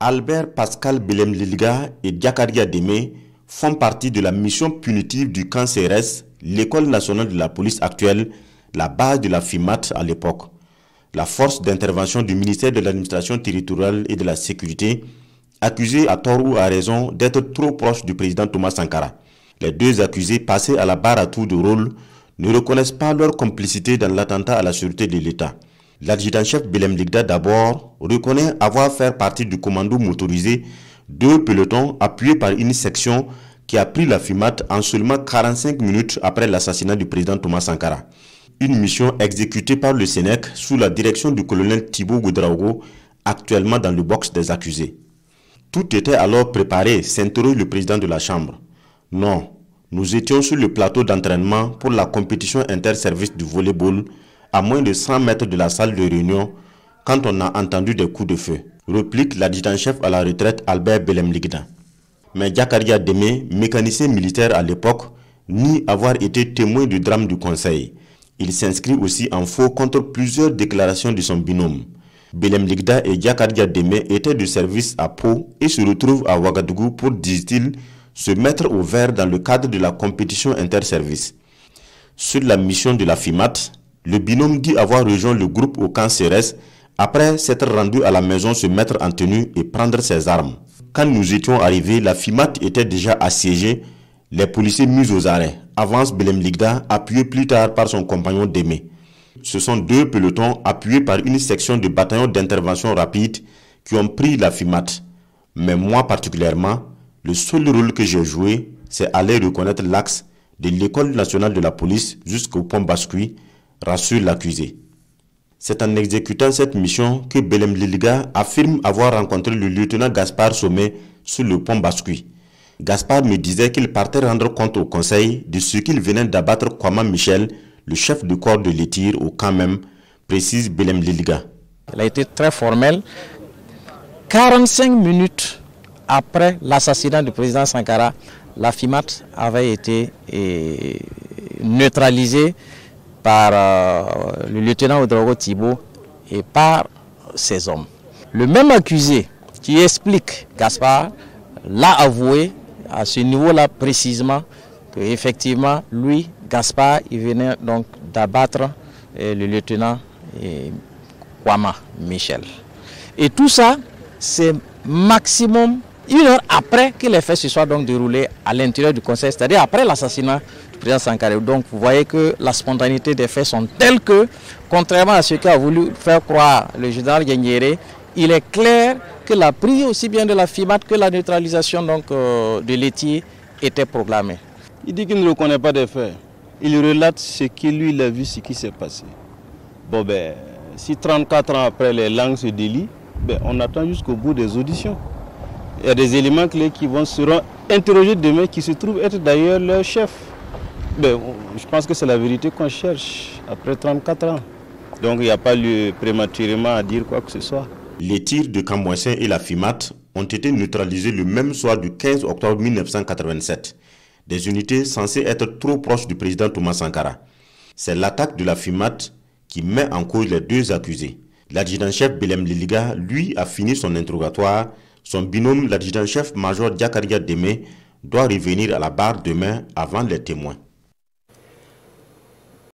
Albert Pascal Lilga et Diakaria Demé font partie de la mission punitive du camp CRS, l'école nationale de la police actuelle, la base de la FIMAT à l'époque. La force d'intervention du ministère de l'administration territoriale et de la sécurité, accusée à tort ou à raison d'être trop proche du président Thomas Sankara. Les deux accusés passés à la barre à tour de rôle ne reconnaissent pas leur complicité dans l'attentat à la sûreté de l'État. L'adjudant-chef Ligda d'abord reconnaît avoir fait partie du commando motorisé deux pelotons appuyés par une section qui a pris la fumate en seulement 45 minutes après l'assassinat du président Thomas Sankara. Une mission exécutée par le Sénèque sous la direction du colonel Thibaut Goudraogo, actuellement dans le box des accusés. Tout était alors préparé, s'interroge le président de la Chambre. Non, nous étions sur le plateau d'entraînement pour la compétition inter-service du volleyball à moins de 100 mètres de la salle de réunion quand on a entendu des coups de feu, réplique l'adjudant-chef à la retraite Albert Belemligdan. Mais Jakaria Deme, mécanicien militaire à l'époque, nie avoir été témoin du drame du Conseil. Il s'inscrit aussi en faux contre plusieurs déclarations de son binôme. Belem Ligda et Jakaria Deme étaient de service à Pau et se retrouvent à Ouagadougou pour, disent-ils, se mettre au vert dans le cadre de la compétition inter-service... Sur la mission de la FIMAT, le binôme dit avoir rejoint le groupe au camp Cérès après s'être rendu à la maison se mettre en tenue et prendre ses armes. Quand nous étions arrivés, la FIMAT était déjà assiégée, les policiers mis aux arrêts, avance Belém Ligda, appuyé plus tard par son compagnon Démé. Ce sont deux pelotons appuyés par une section de bataillon d'intervention rapide qui ont pris la FIMAT. Mais moi particulièrement, le seul rôle que j'ai joué, c'est aller reconnaître l'axe de l'école nationale de la police jusqu'au pont Bascuit rassure l'accusé. C'est en exécutant cette mission que Belém Liliga affirme avoir rencontré le lieutenant Gaspard Sommet sur le pont Bascuit. Gaspard me disait qu'il partait rendre compte au conseil de ce qu'il venait d'abattre Kwama Michel, le chef de corps de l'étire, au camp même, précise Belém Liliga. Elle a été très formel. 45 minutes après l'assassinat du président Sankara, la FIMAT avait été eh, neutralisée par euh, le lieutenant Odrogo Thibault et par ses hommes. Le même accusé qui explique Gaspard l'a avoué à ce niveau-là précisément que effectivement lui, Gaspard, il venait donc d'abattre euh, le lieutenant euh, Kwama Michel. Et tout ça, c'est maximum une heure après que les faits se soient donc déroulés à l'intérieur du conseil, c'est-à-dire après l'assassinat du président Sankaré. Donc vous voyez que la spontanéité des faits sont telles que, contrairement à ce qu'a voulu faire croire le général Gagnéré, il est clair que la prise aussi bien de la FIMAT que la neutralisation donc, euh, de l'étier était programmée. Il dit qu'il ne reconnaît pas des faits. Il relate ce qu'il lui a vu, ce qui s'est passé. Bon ben, si 34 ans après les langues se délient, ben, on attend jusqu'au bout des auditions. Il y a des éléments clés qui vont, seront interrogés demain, qui se trouvent être d'ailleurs leur chef. Ben, je pense que c'est la vérité qu'on cherche après 34 ans. Donc il n'y a pas lieu prématurément à dire quoi que ce soit. Les tirs de Camboisin et la FIMAT ont été neutralisés le même soir du 15 octobre 1987. Des unités censées être trop proches du président Thomas Sankara. C'est l'attaque de la FIMAT qui met en cause les deux accusés. L'adjudant-chef Belem Liliga, lui, a fini son interrogatoire son binôme, l'adjudant-chef Major Diakaria Deme, doit revenir à la barre demain avant les témoins.